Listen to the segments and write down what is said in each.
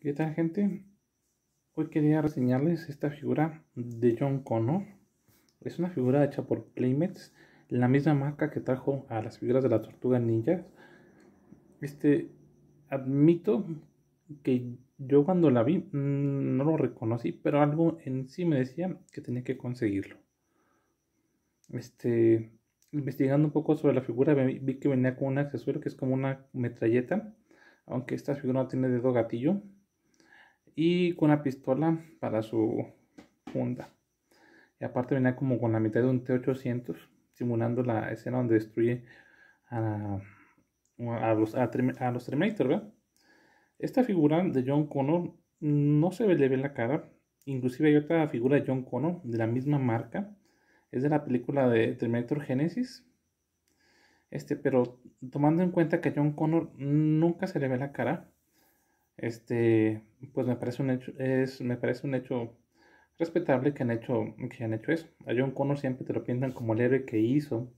¿Qué tal gente? Hoy quería reseñarles esta figura de John Connor. Es una figura hecha por Playmates, la misma marca que trajo a las figuras de la tortuga ninja. Este, admito que yo cuando la vi mm, no lo reconocí, pero algo en sí me decía que tenía que conseguirlo. Este, investigando un poco sobre la figura vi que venía con un accesorio que es como una metralleta aunque esta figura no tiene dedo gatillo y con una pistola para su funda y aparte venía como con la mitad de un T800 simulando la escena donde destruye a, los, a, Terminator esta figura de John Connor no se le ve la cara inclusive hay otra figura de John Connor de la misma marca es de la película de Terminator Genesis este, pero tomando en cuenta que John Connor nunca se le ve la cara, este, pues me parece un hecho, es, me parece un hecho respetable que han hecho, que han hecho eso. A John Connor siempre te lo piensan como el héroe que hizo,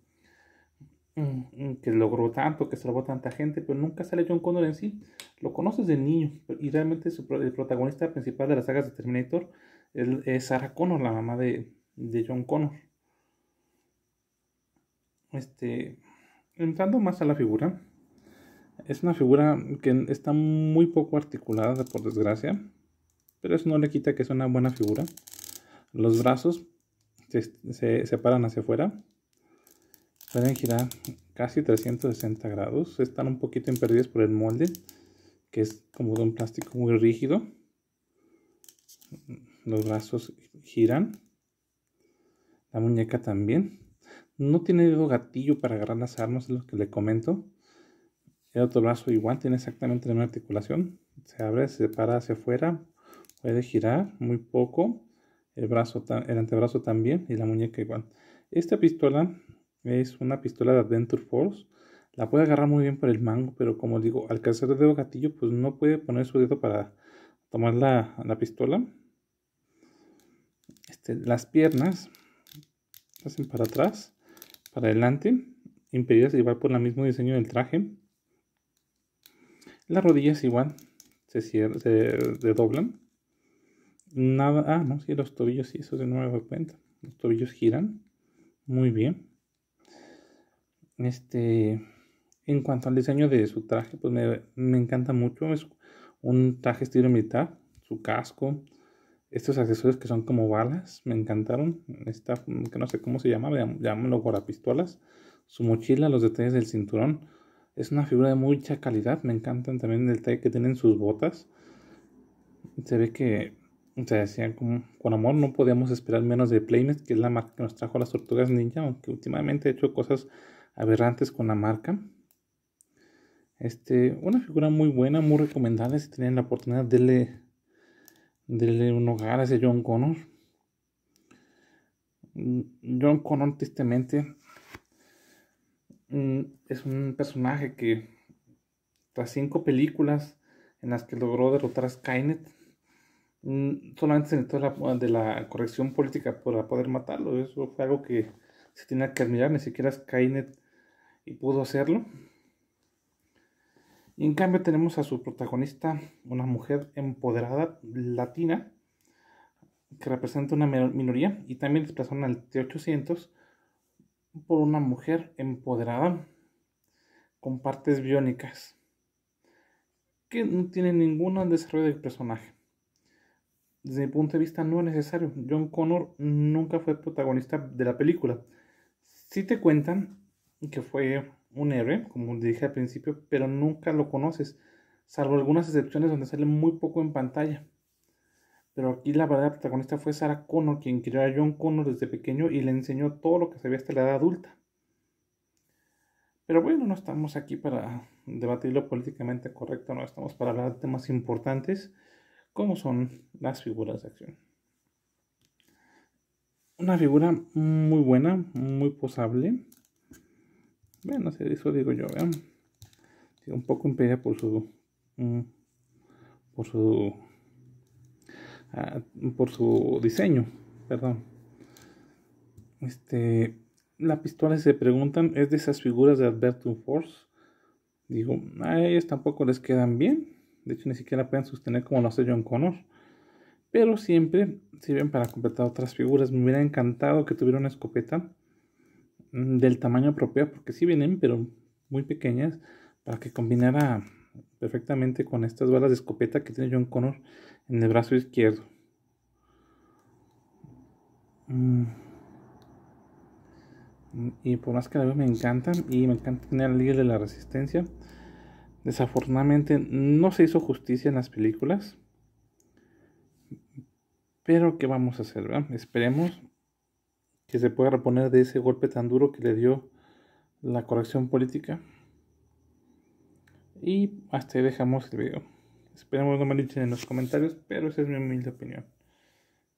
mm, que logró tanto, que salvó tanta gente, pero nunca sale John Connor en sí. Lo conoces de niño y realmente el protagonista principal de las sagas de Terminator es, Sarah Connor, la mamá de, de John Connor. Este, entrando más a la figura, es una figura que está muy poco articulada, por desgracia, pero eso no le quita que es una buena figura. Los brazos se, separan hacia afuera, pueden girar casi 360 grados, están un poquito imperdidos por el molde, que es como de un plástico muy rígido. Los brazos giran, la muñeca también. No tiene dedo gatillo para agarrar las armas, es lo que le comento. El otro brazo igual tiene exactamente la misma articulación. Se abre, se para hacia afuera, puede girar muy poco. El, brazo, el antebrazo también y la muñeca igual. Esta pistola es una pistola de Adventure Force. La puede agarrar muy bien por el mango, pero como digo, al carecer de dedo gatillo, pues no puede poner su dedo para tomar la, pistola. Este, las piernas hacen para atrás adelante, impedidas llevar por el mismo diseño del traje. Las rodillas igual se, cierran, se doblan Nada, ah, no, si los tobillos, sí, eso de nuevo cuenta. Los tobillos giran. Muy bien. Este, en cuanto al diseño de su traje, pues me, me encanta mucho. Es un traje estilo militar, su casco, estos accesorios que son como balas, me encantaron. Esta, mm, que no sé cómo se llama, llámalo guarapistolas Su mochila, los detalles del cinturón. Es una figura de mucha calidad. Me encantan también el detalle que tienen sus botas. Se ve que se sea, decían con amor no podíamos esperar menos de Playmate, que es la marca que nos trajo las tortugas ninja, aunque últimamente he hecho cosas aberrantes con la marca. Este, una figura muy buena, muy recomendable. Si tienen la oportunidad, denle de un hogar a ese John Connor. John Connor, tristemente, mm, es un personaje que, tras cinco películas en las que logró derrotar a Skynet, mm, solamente se necesitó de la corrección política para poder matarlo. Eso fue algo que se tenía que admirar, ni siquiera Skynet y pudo hacerlo. Y en cambio tenemos a su protagonista, una mujer empoderada latina, que representa una minoría, y también desplazaron al T-800 por una mujer empoderada con partes biónicas, que no tiene ningún desarrollo del personaje. Desde mi punto de vista no es necesario. John Connor nunca fue protagonista de la película. Si te cuentan, que fue un héroe, como dije al principio, pero nunca lo conoces, salvo algunas excepciones donde sale muy poco en pantalla. Pero aquí la verdadera protagonista fue Sarah Connor, quien crió a John Connor desde pequeño y le enseñó todo lo que sabía hasta la edad adulta. Pero bueno, no estamos aquí para debatirlo políticamente correcto, no estamos para hablar de temas importantes como son las figuras de acción. Una figura muy buena, muy posable, bueno, no eso digo yo, vean, ¿eh? un poco impedida por su. Mm, por su. Ah, por su diseño, perdón. Este. La pistola, se preguntan, es de esas figuras de Advertum Force. Digo, a ellos tampoco les quedan bien. De hecho, ni siquiera pueden sostener como lo hace John Connor. Pero siempre sirven para completar otras figuras. Me hubiera encantado que tuviera una escopeta Mm, del tamaño apropiado, porque sí vienen, pero muy pequeñas, para que combinara perfectamente con estas balas de escopeta que tiene John Connor en el brazo izquierdo. Mm. Y por más que la me encantan y me encanta tener al líder de la resistencia. Desafortunadamente no se hizo justicia en las películas. Pero ¿qué vamos a hacer? Esperemos que se pueda reponer de ese golpe tan duro que le dio la corrección política. Y hasta ahí dejamos el video. Esperamos no me en los comentarios, pero esa es mi humilde opinión.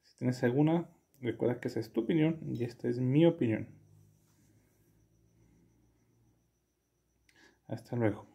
Si tienes alguna, recuerda que esa es tu opinión y esta es mi opinión. Hasta luego.